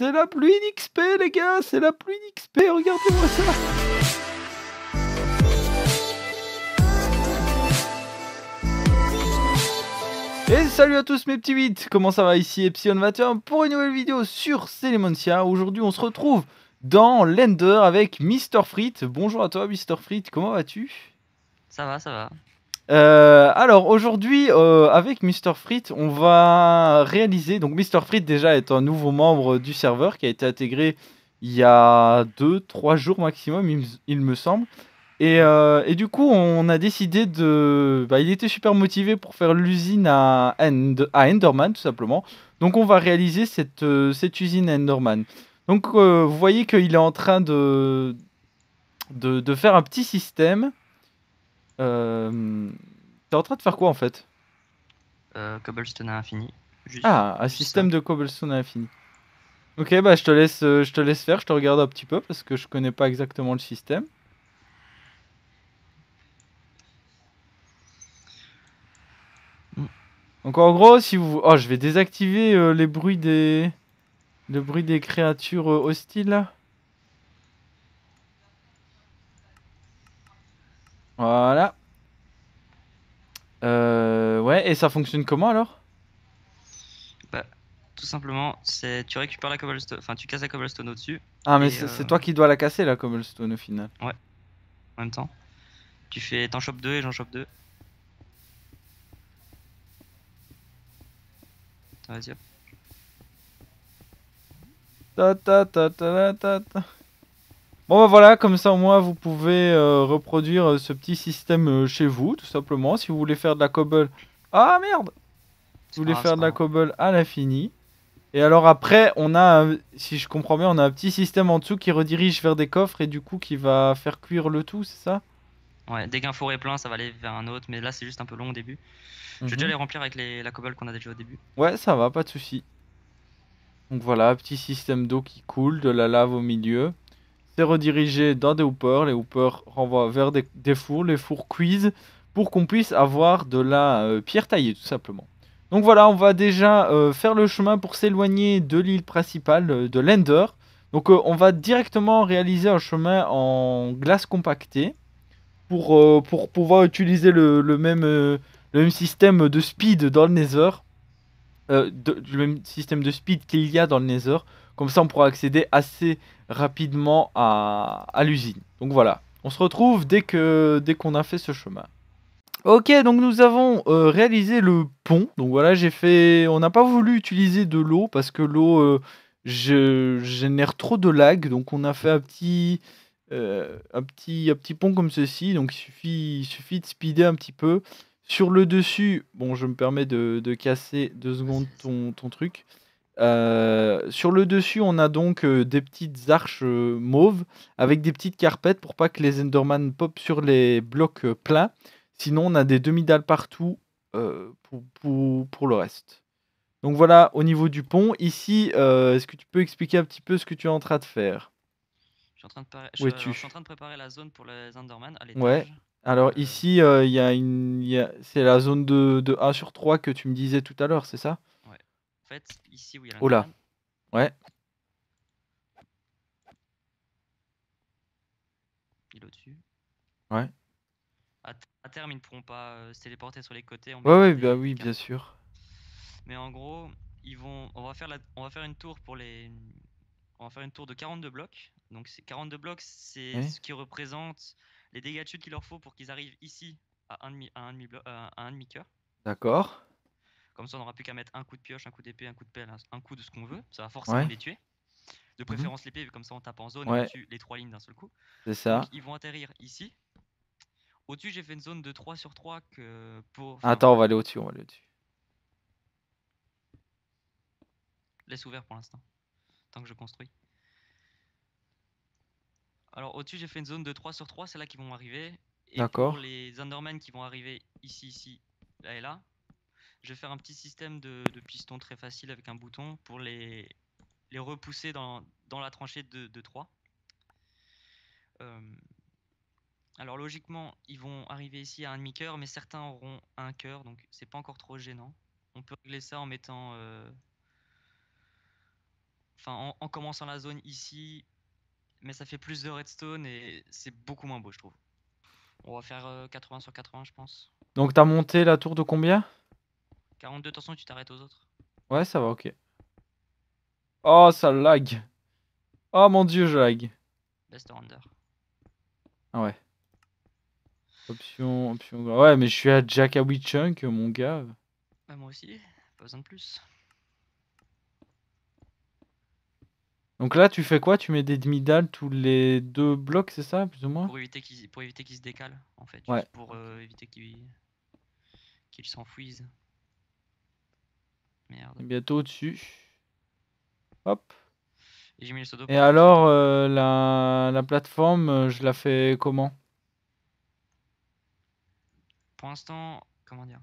C'est la pluie d'XP, les gars, c'est la pluie d'XP, regardez-moi ça. Et salut à tous mes petits 8, comment ça va ici Epsilon21 pour une nouvelle vidéo sur Celemoncia. Aujourd'hui on se retrouve dans Lender avec Mr Frit. Bonjour à toi Mr Frit, comment vas-tu Ça va, ça va. Euh, alors aujourd'hui, euh, avec Mr. Frit, on va réaliser. Donc Mr. Frit déjà est un nouveau membre du serveur qui a été intégré il y a 2-3 jours maximum, il, me semble. Et, euh, et, du coup, on a décidé de. Bah, il était super motivé pour faire l'usine à, à, Enderman, tout simplement. Donc, on va réaliser cette, cette usine à Enderman. Donc, vous voyez qu'il est en train de... de, de, faire un petit système euh, t'es en train de faire quoi en fait euh, Cobblestone à l'infini. Ah, un système de cobblestone à l'infini. Ok, bah je te laisse, euh, je te laisse faire, je te regarde un petit peu parce que je connais pas exactement le système. Donc en gros, si vous, oh, je vais désactiver les bruits des, le bruit des créatures hostiles. Voilà et ça fonctionne comment alors bah, Tout simplement, c'est tu récupères la cobblestone, enfin tu casses la cobblestone au-dessus. Ah, mais c'est euh, toi qui dois la casser la cobblestone au final. Ouais, en même temps. Tu fais t'en chopes 2 et j'en chope 2. Vas-y hop. Ta ta ta ta ta Bon bah voilà, comme ça au moins vous pouvez euh, reproduire euh, ce petit système chez vous, tout simplement. Si vous voulez faire de la cobble, ah merde Je voulais ah, faire de la cobble à l'infini. Et alors après, on a, si je comprends bien, on a un petit système en dessous qui redirige vers des coffres et du coup qui va faire cuire le tout, c'est ça Ouais, dès qu'un four est plein, ça va aller vers un autre, mais là c'est juste un peu long au début. Je vais mhm. déjà les remplir avec la cobble qu'on a déjà au début. Ouais, ça va, pas de soucis. Donc voilà, petit système d'eau qui coule, de la lave au milieu. C'est redirigé dans des hoopers, les hoopers renvoient vers des, des fours, les fours cuisent pour qu'on puisse avoir de la euh, pierre taillée tout simplement. Donc voilà, on va déjà euh, faire le chemin pour s'éloigner de l'île principale euh, de l'Ender. Donc on va directement réaliser un chemin en glace compactée pour, pour pouvoir utiliser le, même, le même système de speed dans le Nether. le même système de speed qu'il y a dans le Nether. Comme ça on pourra accéder assez rapidement à, l'usine. Donc voilà, on se retrouve dès qu'on dès qu'on a fait ce chemin. Ok, donc nous avons euh, réalisé le pont. Donc voilà, j'ai fait. On n'a pas voulu utiliser de l'eau parce que l'eau euh, génère trop de lag. Donc on a fait un petit, euh, un petit, un petit pont comme ceci. Donc il suffit, il suffit de speeder un petit peu. Sur le dessus, bon, je me permets de, casser deux secondes ton, truc. sur le dessus, on a donc des petites arches mauves avec des petites carpettes pour pas que les Enderman pop sur les blocs plats. Sinon, on a des demi-dalles partout euh, pour, pour, pour, le reste. Donc voilà, au niveau du pont, ici, euh, est-ce que tu peux expliquer un petit peu ce que tu es en train de faire je suis, en train de je, suis en train de préparer la zone pour les Enderman Ouais. Alors euh, ici, il y a une, c'est la zone de, de, 1 sur 3 que tu me disais tout à l'heure, c'est ça Ouais. En fait, ici où il y a Oh là. Ouais. Il est au-dessus. Ouais ils ne pourront pas euh, se téléporter sur les côtés. En ouais, bah oui, bien sûr. Mais en gros, ils vont, on va faire on va faire une tour pour les, on va faire une tour de 42 blocs. Donc c'est 42 blocs, c'est ce qui représente les dégâts de chute qu'il leur faut pour qu'ils arrivent ici à un demi, à un demi, euh, à un demi cœur. D'accord. Comme ça, on n'aura plus qu'à mettre un coup de pioche, un coup d'épée, un coup de pelle, un coup de ce qu'on veut. Ça va forcément les tuer. De mhm. préférence l'épée, comme ça on tape en zone et on tue les trois lignes d'un seul coup. C'est ça. ils vont atterrir ici, au-dessus, j'ai fait une zone de 3 sur 3 que pour. Attends, on va aller au-dessus, on va aller au-dessus. Laisse ouvert pour l'instant, tant que je construis. Alors au-dessus, j'ai fait une zone de 3 sur 3, c'est là qu'ils vont arriver. Et pour les Undermen qui vont arriver ici, ici, là et là, je vais faire un petit système de, de pistons très facile avec un bouton pour les, les repousser dans, la tranchée de, de 3. Euh, alors logiquement, ils vont arriver ici à un demi-cœur, mais certains auront un coeur donc c'est pas encore trop gênant. On peut régler ça en mettant, euh, enfin, en, commençant la zone ici, mais ça fait plus de redstone et c'est beaucoup moins beau, je trouve. On va faire 80 euh, sur 80, je pense. Donc t'as monté la tour de combien 42, attention, tu t'arrêtes aux autres. Ouais, ça va, ok. Oh, ça lag. Oh mon dieu, je lag. Best render. Ah ouais. Option, option. Ouais, mais je suis à Jack a mon gars. Bah, moi aussi, pas besoin de plus. Donc là, tu fais quoi Tu mets des demi-dalles tous les deux blocs, c'est ça, plus ou moins Pour éviter qu'ils se décalent, en fait. pour euh, éviter qu'ils qu s'enfouissent. Merde. bientôt au-dessus. Hop. Et, mis le Et alors, euh, la, la plateforme, euh, je la fais comment pour l'instant, comment dire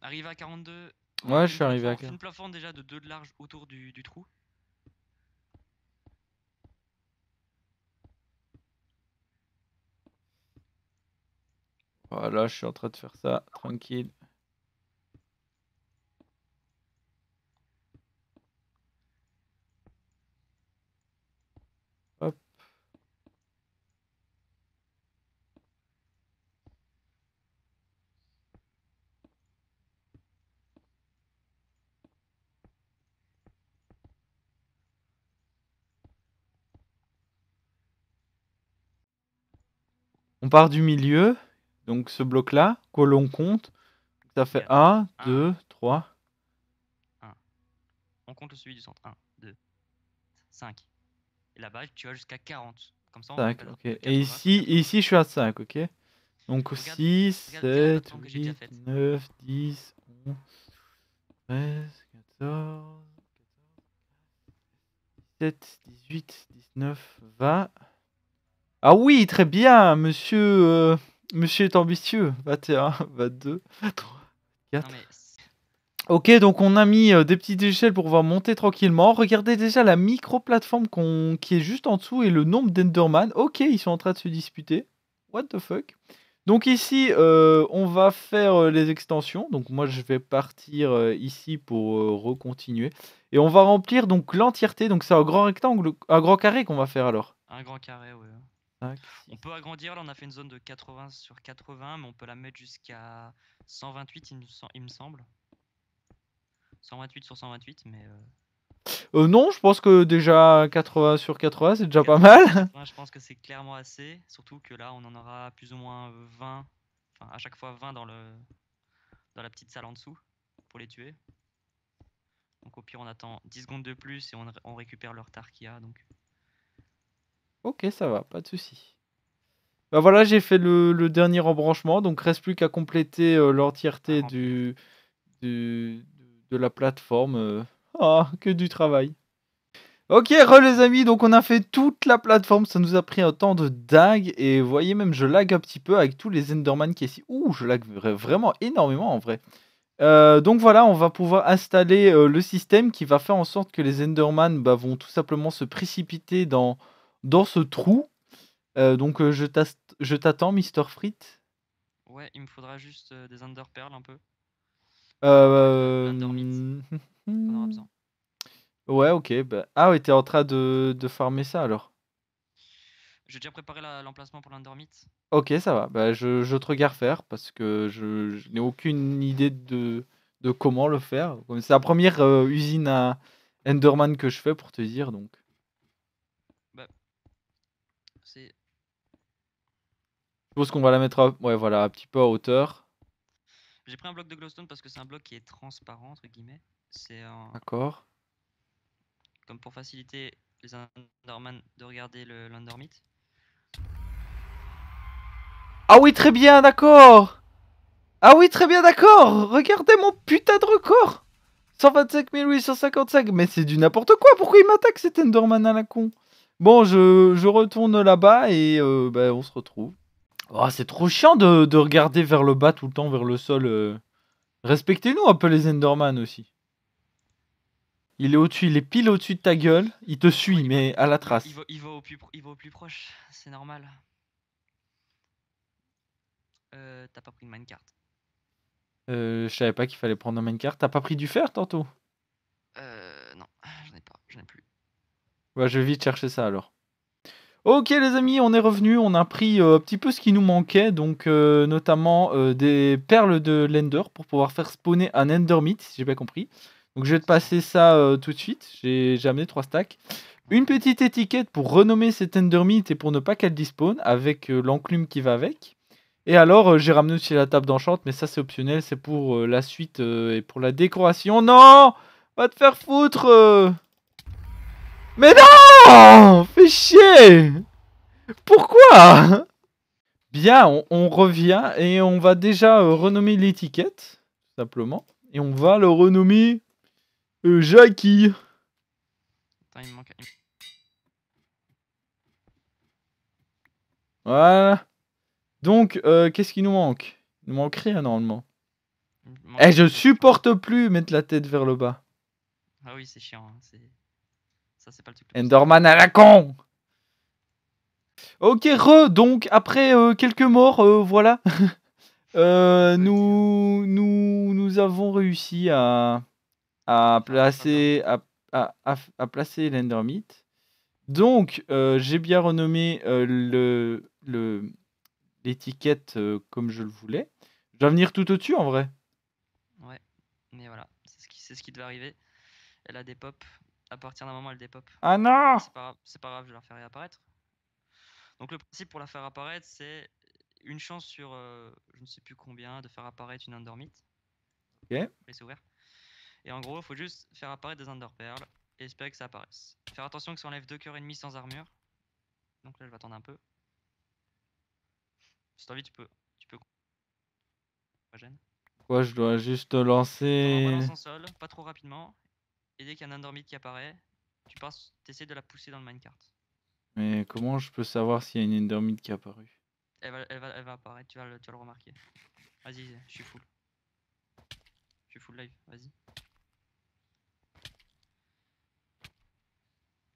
Arrivé à 42. Ouais, je suis arrivé à 42. une plateforme déjà de 2 de large autour du trou. Voilà, je suis en train de faire ça, tranquille. part du milieu, donc ce bloc-là, que l'on compte. Ça fait 1, 2, 3. On compte celui du centre. 1, 2, 5. Et là-bas, tu vas jusqu'à 40. Comme ça, ok. Et ici, ici, je suis à 5, ok Donc 6, 7, 8, 9, 10, 11, 13, 14, 14, 17, 18, 19, 20. Ah oui, très bien, monsieur. Euh, monsieur est ambitieux. 21, 22, 3, 4. Ok, donc on a mis euh, des petites échelles pour pouvoir monter tranquillement. Regardez déjà la micro-plateforme qui est juste en dessous et le nombre d'Enderman. Ok, ils sont en train de se disputer. What the fuck Donc ici, euh, on va faire les extensions. Donc moi, je vais partir ici pour recontinuer. Et on va remplir donc l'entièreté. Donc c'est un grand rectangle, un grand carré qu'on va faire alors. un grand carré, ouais. Ah, on peut agrandir, là on a fait une zone de 80 sur 80, mais on peut la mettre jusqu'à 128 il me, semble. 128 sur 128, mais... Euh, euh, non, je pense que déjà 80 sur 80, c'est déjà pas mal. je pense que c'est clairement assez, surtout que là on en aura plus ou moins 20, enfin à chaque fois 20 dans, le, dans la petite salle en dessous pour les tuer. Donc au pire on attend 10 secondes de plus et on, on récupère leur retard a. Donc... Ok, ça va, pas de souci. Bah voilà, j'ai fait le, dernier embranchement, donc reste plus qu'à compléter euh, l'entièreté ah, du, de la plateforme. Euh. Ah, que du travail. Ok, re les amis, donc on a fait toute la plateforme, ça nous a pris un temps de dingue, et vous voyez même je lag un petit peu avec tous les endermans qui est ici. Ouh, je lag vraiment énormément en vrai. Euh, donc voilà, on va pouvoir installer le système qui va faire en sorte que les endermans bah, vont tout simplement se précipiter dans, dans ce trou. Euh, donc euh, je t'attends, Mister Frit. Ouais, il me faudra juste euh, des underperles un peu. Euh... Hmm, hmm, hmm. Ouais, ok. Bah... Ah ouais, t'es en train de, de farmer ça alors J'ai déjà préparé l'emplacement pour l'endormite. Ok, ça va. Bah, je, te regarde faire parce que je, n'ai aucune idée de, de comment le faire. C'est la première usine à Enderman que je fais pour te dire donc. qu'on va la mettre à... ouais, voilà, un petit peu à hauteur. J'ai pris un bloc de glowstone parce que c'est un bloc qui est transparent, entre guillemets. C'est un... D'accord. Comme pour faciliter les Enderman de regarder L'endermite Ah oui, très bien, d'accord Ah oui, très bien, d'accord Regardez mon putain de record 125 855, mais c'est du n'importe quoi Pourquoi il m'attaque cet Enderman à la con Bon, je, je retourne là-bas et euh, ben, on se retrouve. Oh, c'est trop chiant de, regarder vers le bas tout le temps, vers le sol. Euh. Respectez-nous un peu les Enderman aussi. Il est au-dessus, il est pile au-dessus de ta gueule. Il te suit, mais à la trace. Il va, au, plus proche, c'est normal. Euh, T'as pas pris de minecart. Euh, je savais pas qu'il fallait prendre un minecart. T'as pas pris du fer tantôt Euh, non, j'en ai pas, j'en ai plus. ouais bah, je vais vite chercher ça alors. Ok les amis, on est revenu, on a pris euh, un petit peu ce qui nous manquait, donc euh, notamment euh, des perles de l'Ender pour pouvoir faire spawner un Endermite, si j'ai bien compris. Donc je vais te passer ça tout de suite, j'ai amené trois stacks. Une petite étiquette pour renommer cet Endermite et pour ne pas qu'elle dispawn, avec l'enclume qui va avec. Et alors j'ai ramené aussi la table d'enchant, mais ça c'est optionnel, c'est pour la suite et pour la décoration. Non Va te faire foutre mais non Fais chier Pourquoi Bien, on, revient et on va déjà euh, renommer l'étiquette, simplement. Et on va le renommer euh, Jackie. Attends, il manque... Voilà. Donc, euh, qu'est-ce qui nous manque Il nous manque rien normalement. Eh, je supporte plus mettre la tête vers le bas. Ah oui, c'est chiant. Hein, Enderman à la con Ok, re, donc après euh, quelques morts, euh, voilà. Euh, nous, nous, nous avons réussi à, ah, placer, à, placer l'Endermite. Donc, j'ai bien renommé le, l'étiquette comme je le voulais. Je vais venir tout au-dessus en vrai. Ouais, mais voilà, c'est ce qui, c'est devait arriver. Elle a des pop à partir d'un moment, elle dépop. Ah non C'est pas, grave, je vais la faire réapparaître. Donc le principe pour la faire apparaître, c'est une chance sur euh, je ne sais plus combien de faire apparaître une endormite, Ok. Laissez ouvert. Et en gros, il faut juste faire apparaître des Underperles et espérer que ça apparaisse. Faire attention que ça enlève deux cœurs et demi sans armure. Donc là, je vais attendre un peu. Si t'as envie, tu peux. Tu peux. Quoi, je dois juste lancer. en sol, pas trop rapidement, et dès qu'il y a un endormite qui apparaît, tu passes, essaies de la pousser dans le minecart. Mais comment je peux savoir s'il y a une endermite qui est apparue elle va, elle, va, elle va, apparaître, tu vas le, tu le remarquer. Vas-y, je suis full. Je suis full live, vas-y.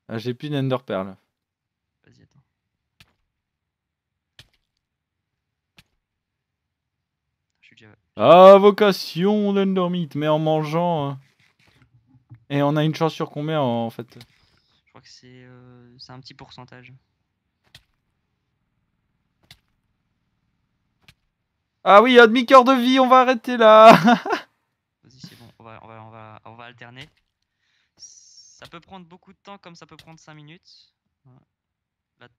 Ah, j'ai plus d'Ender Vas-y, attends. Ah, vocation d'Endermite, mais en mangeant. Hein. Et on a une chance sur combien en fait Je crois que c'est euh, un petit pourcentage. Ah oui, un demi-cœur de vie, on va arrêter là Vas-y, c'est bon, on va, on, va, on, va, on va, alterner. Ça peut prendre beaucoup de temps comme ça peut prendre 5 minutes.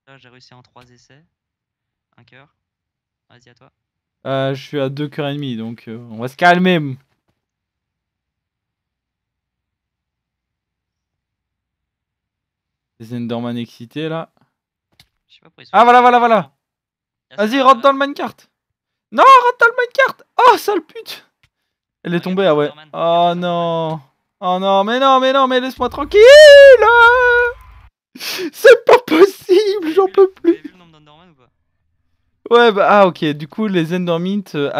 Là, j'ai réussi en 3 essais. Un cœur. Vas-y, à toi. Euh, je suis à 2 cœurs et demi, donc euh, on va se calmer. Les Enderman excités là. ah voilà, voilà, voilà ah, Vas-y, rentre dans le minecart Non, rentre dans le minecart Oh, sale pute Elle est tombée, ah ouais. Oh non Oh non, mais non, mais non, mais laisse-moi tranquille C'est pas possible, j'en peux plus Ouais, bah, ah, ok, du coup, les Endermites euh,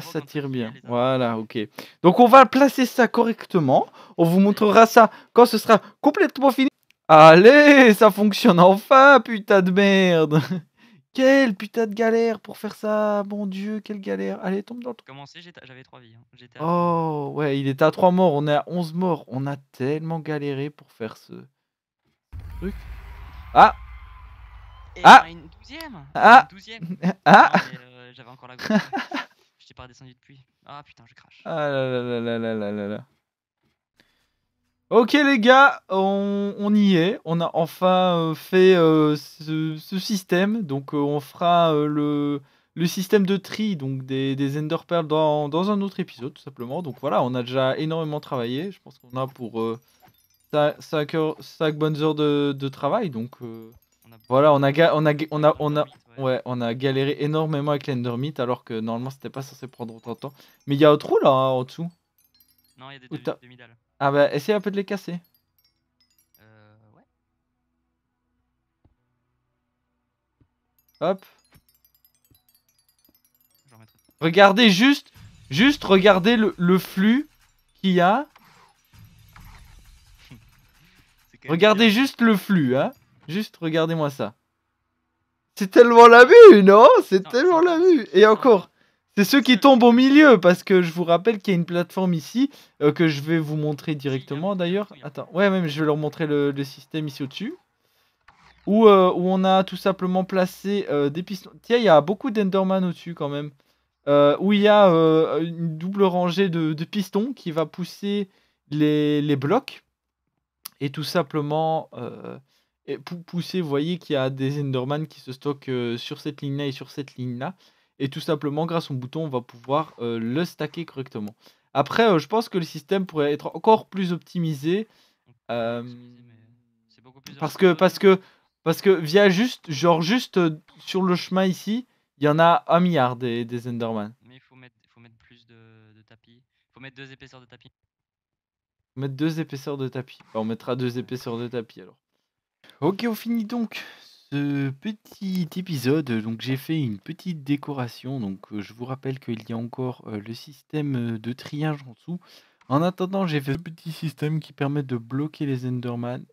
s'attirent bien. Voilà, ok. Donc, on va placer ça correctement. On vous montrera ça quand ce sera complètement fini. Allez, ça fonctionne enfin, putain de merde Quelle putain de galère pour faire ça Mon dieu, quelle galère Allez, tombe dans le... Commencé, j'avais 3 vies. Hein. Oh, ouais, il était à 3 morts, on est à 11 morts. On a tellement galéré pour faire ce... Truc. Ah Et Ah Une douzième Ah Une douzième Ah, ah euh, J'avais encore la gauche. Je t'ai pas redescendu depuis. Ah putain, je crache. Ah là là là là là là là là. Ok les gars, on, y est, on a enfin euh, fait euh, ce, système, donc euh, on fera le, le, système de tri donc des, des Ender dans, un autre épisode tout simplement. Donc voilà, on a déjà énormément travaillé, je pense qu'on a pour 5, bonnes heures de, travail, donc voilà, on a, galéré énormément avec l'Endermite alors que normalement c'était pas censé prendre autant de temps. Mais il y a un trou là hein, en dessous. Non, il y a des ah bah, essaye un peu de les casser. Euh, ouais. Hop. Regardez juste, juste regardez le, flux qu'il y a. Regardez juste le flux, hein. Juste regardez-moi ça. C'est tellement la vue, non C'est tellement la vue. Et encore, c'est ceux qui tombent au milieu, parce que je vous rappelle qu'il y a une plateforme ici, euh, que je vais vous montrer directement d'ailleurs. Attends, ouais, même je vais leur montrer le, système ici au-dessus. Euh, où, on a tout simplement placé euh, des pistons. Tiens, il y a beaucoup d'Enderman au-dessus quand même. où il y a une double rangée de, pistons qui va pousser les, blocs. Et tout simplement, pousser, vous voyez qu'il y a des Enderman qui se stockent sur cette ligne-là et sur cette ligne-là. Et tout simplement, grâce au bouton, on va pouvoir euh, le stacker correctement. Après, euh, je pense que le système pourrait être encore plus optimisé. Euh, parce que, parce que, parce que via juste, genre juste sur le chemin ici, il y en a un milliard des, des Enderman. Mais il faut mettre, faut mettre plus de, tapis. Il faut mettre deux épaisseurs de tapis. Mettre deux épaisseurs de tapis. Bah, on mettra deux épaisseurs de tapis alors. Ok, on finit donc ce petit épisode, donc j'ai fait une petite décoration. Donc euh, je vous rappelle qu'il y a encore euh, le système euh, de triage en dessous. En attendant, j'ai fait un petit système qui permet de bloquer les Enderman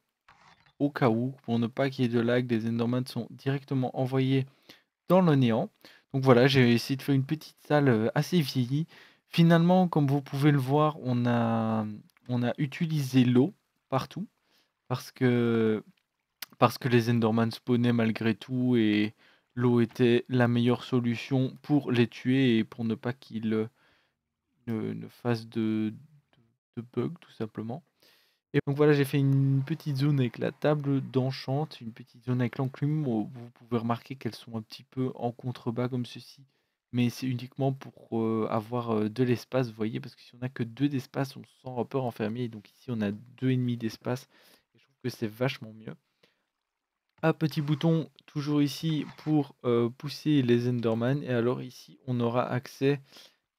au cas où, pour ne pas qu'il y ait de lag, les Enderman sont directement envoyés dans le néant. Donc voilà, j'ai essayé de faire une petite salle assez vieillie. Finalement, comme vous pouvez le voir, on a, on a utilisé l'eau partout. Parce que parce que les Endermans spawnaient malgré tout et l'eau était la meilleure solution pour les tuer et pour ne pas qu'ils euh, ne, fassent de, de, bugs tout simplement. Et donc voilà, j'ai fait une petite zone avec la table d'enchant, une petite zone avec l'enclume. Vous pouvez remarquer qu'elles sont un petit peu en contrebas comme ceci, mais c'est uniquement pour euh, avoir euh, de l'espace, vous voyez, parce que si on n'a que deux d'espace, on se sent un peu enfermé. donc ici, on a deux et demi d'espace. je trouve que c'est vachement mieux un ah, petit bouton toujours ici pour pousser les Enderman. Et alors ici, on aura accès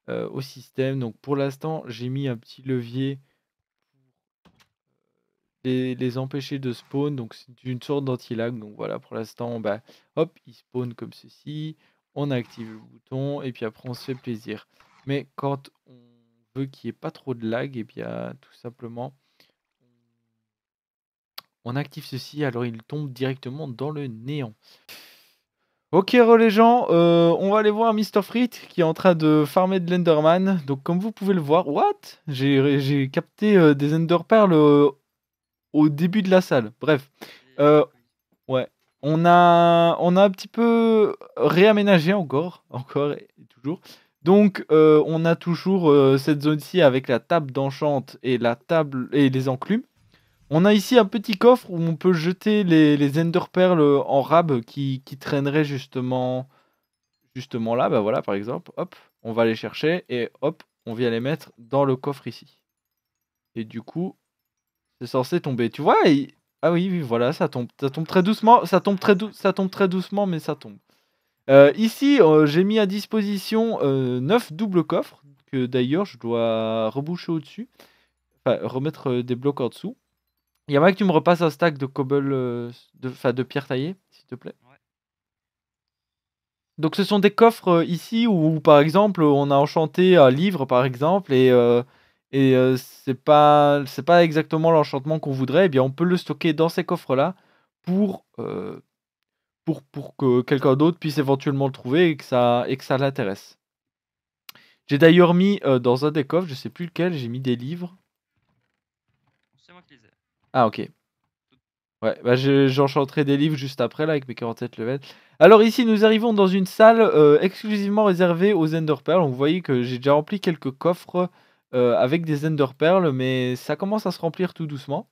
au système. Donc pour l'instant, j'ai mis un petit levier pour les, empêcher de spawn. Donc c'est une sorte d'anti-lag. Donc voilà, pour l'instant, bah, hop, ils spawn comme ceci. On active le bouton et puis après, on se fait plaisir. Mais quand on veut qu'il n'y ait pas trop de lag, et eh bien tout simplement on active ceci, alors il tombe directement dans le néant. Ok les gens, euh, on va aller voir Mr. Frit qui est en train de farmer de l'Enderman. Donc comme vous pouvez le voir, what J'ai capté euh, des Enderpearls euh, au début de la salle. Bref, ouais, on a, on a un petit peu réaménagé encore, encore et toujours. Donc on a toujours cette zone-ci avec la table d'enchante et la table et les enclumes. On a ici un petit coffre où on peut jeter les, les Ender perles euh, en rab qui, qui traîneraient justement, justement là. Bah voilà, par exemple. Hop, on va les chercher et hop, on vient les mettre dans le coffre ici. Et du coup, c'est censé tomber. Tu vois Ah oui, oui, voilà, ça tombe. Ça tombe très doucement. Ça tombe très, ça tombe très doucement, mais ça tombe. Euh, ici, euh, j'ai mis à disposition 9 doubles coffres que d'ailleurs je dois reboucher au-dessus, enfin remettre des blocs en dessous. Il y a moyen que tu me repasses un stack de cobble, euh, de, de pierre taillée, s'il te plaît. Donc ce sont des coffres euh, ici où, par exemple on a enchanté un livre par exemple et, ce euh, et c'est pas pas exactement l'enchantement qu'on voudrait, eh bien on peut le stocker dans ces coffres là pour pour, pour que quelqu'un d'autre puisse éventuellement le trouver et que ça l'intéresse. J'ai d'ailleurs mis dans un des coffres, je sais plus lequel, j'ai mis des livres. C'est moi qui les ah, ok. Ouais, bah j'enchanterai des livres juste après là avec mes 47 levels. Alors ici nous arrivons dans une salle euh, exclusivement réservée aux Ender vous voyez que j'ai déjà rempli quelques coffres euh, avec des Ender mais ça commence à se remplir tout doucement.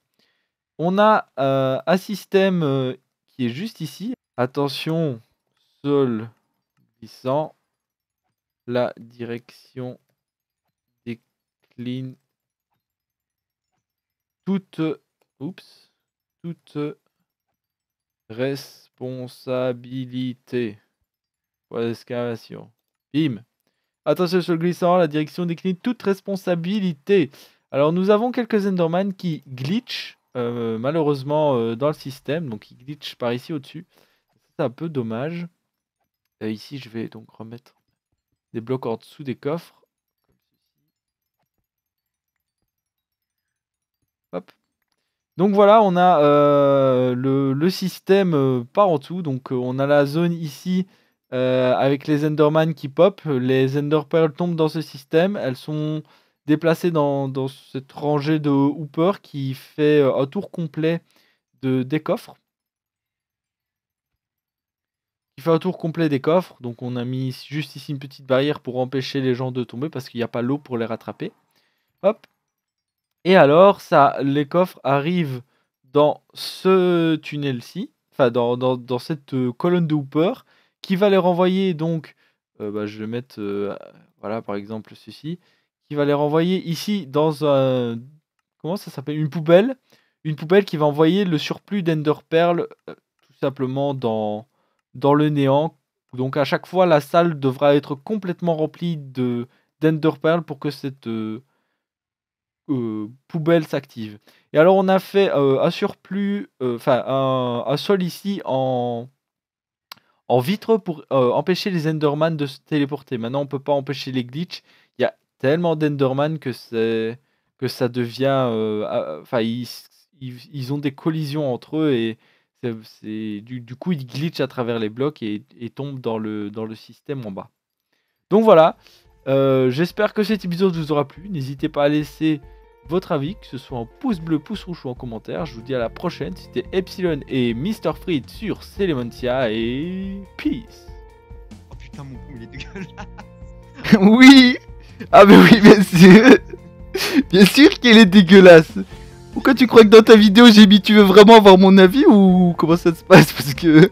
On a euh, un système qui est juste ici. Attention, sol glissant. La direction décline toute Oups. Toute responsabilité. Pour l'escalation. Bim. Attention sur le glissant, la direction décline toute responsabilité. Alors nous avons quelques Enderman qui glitchent euh, malheureusement euh, dans le système. Donc ils glitchent par ici au-dessus. C'est un peu dommage. ici je vais donc remettre des blocs en dessous des coffres. Hop. Donc voilà, on a euh, le, système euh, par en dessous. Donc euh, on a la zone ici avec les Enderman qui pop. Les Ender tombent dans ce système. Elles sont déplacées dans, cette rangée de Hooper qui fait un tour complet de, des coffres. Qui fait un tour complet des coffres. Donc on a mis juste ici une petite barrière pour empêcher les gens de tomber parce qu'il n'y a pas l'eau pour les rattraper. Hop, et alors, ça, les coffres arrivent dans ce tunnel-ci, enfin dans, cette euh, colonne de Hooper, qui va les renvoyer donc, euh, bah, je vais mettre, euh, voilà par exemple ceci, qui va les renvoyer ici dans un, comment ça s'appelle, une poubelle, une poubelle qui va envoyer le surplus d'Ender Pearl tout simplement dans, dans le néant. Donc à chaque fois, la salle devra être complètement remplie de d'Ender Pearl pour que cette euh, poubelle s'active. Et alors on a fait euh, un surplus, euh, enfin un, sol ici en, en vitre pour empêcher les Enderman de se téléporter. Maintenant on peut pas empêcher les glitches. Il y a tellement d'Enderman que c'est que ça devient, ah, enfin ils, ont des collisions entre eux et c'est du, coup ils glitchent à travers les blocs et, et tombent dans le dans le système en bas. Donc voilà. J'espère que cet épisode vous aura plu. N'hésitez pas à laisser votre avis, que ce soit en pouce bleu, pouce rouge ou en commentaire. Je vous dis à la prochaine. C'était Epsilon et Mr. Freed sur Celementia et peace. Oh putain, mon coup, il est dégueulasse. oui Ah, mais oui, bien sûr Bien sûr qu'il est dégueulasse Pourquoi tu crois que dans ta vidéo j'ai mis tu veux vraiment avoir mon avis ou comment ça se passe Parce que.